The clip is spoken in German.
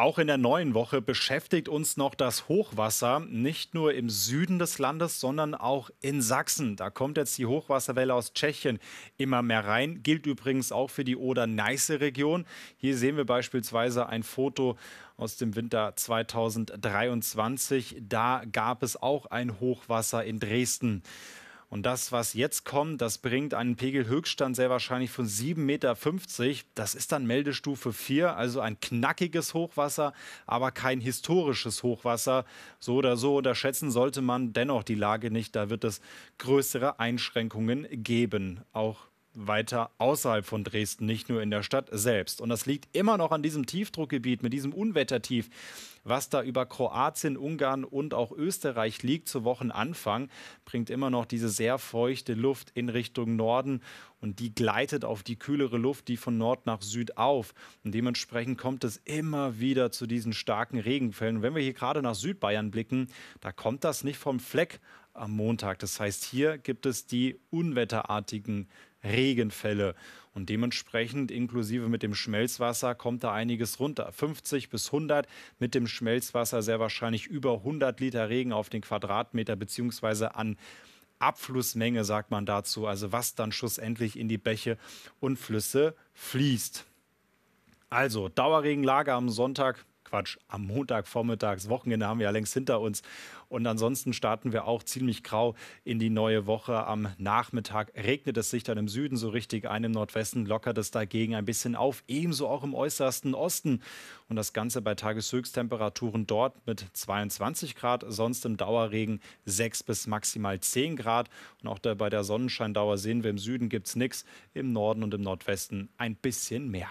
Auch in der neuen Woche beschäftigt uns noch das Hochwasser, nicht nur im Süden des Landes, sondern auch in Sachsen. Da kommt jetzt die Hochwasserwelle aus Tschechien immer mehr rein, gilt übrigens auch für die Oder-Neiße-Region. Hier sehen wir beispielsweise ein Foto aus dem Winter 2023. Da gab es auch ein Hochwasser in Dresden. Und das, was jetzt kommt, das bringt einen Pegelhöchststand sehr wahrscheinlich von 7,50 Meter. Das ist dann Meldestufe 4, also ein knackiges Hochwasser, aber kein historisches Hochwasser. So oder so unterschätzen sollte man dennoch die Lage nicht. Da wird es größere Einschränkungen geben, auch weiter außerhalb von Dresden, nicht nur in der Stadt selbst. Und das liegt immer noch an diesem Tiefdruckgebiet, mit diesem Unwettertief, was da über Kroatien, Ungarn und auch Österreich liegt zu Wochenanfang, bringt immer noch diese sehr feuchte Luft in Richtung Norden und die gleitet auf die kühlere Luft, die von Nord nach Süd auf. Und dementsprechend kommt es immer wieder zu diesen starken Regenfällen. Und wenn wir hier gerade nach Südbayern blicken, da kommt das nicht vom Fleck am Montag. Das heißt, hier gibt es die unwetterartigen Regenfälle. Und dementsprechend inklusive mit dem Schmelzwasser kommt da einiges runter. 50 bis 100, mit dem Schmelzwasser sehr wahrscheinlich über 100 Liter Regen auf den Quadratmeter beziehungsweise an Abflussmenge, sagt man dazu, also was dann schlussendlich in die Bäche und Flüsse fließt. Also Dauerregenlage am Sonntag Quatsch, am Montag vormittags, Wochenende haben wir ja längst hinter uns. Und ansonsten starten wir auch ziemlich grau in die neue Woche. Am Nachmittag regnet es sich dann im Süden so richtig ein, im Nordwesten lockert es dagegen ein bisschen auf, ebenso auch im äußersten Osten. Und das Ganze bei Tageshöchsttemperaturen dort mit 22 Grad, sonst im Dauerregen 6 bis maximal 10 Grad. Und auch bei der Sonnenscheindauer sehen wir, im Süden gibt es nichts, im Norden und im Nordwesten ein bisschen mehr.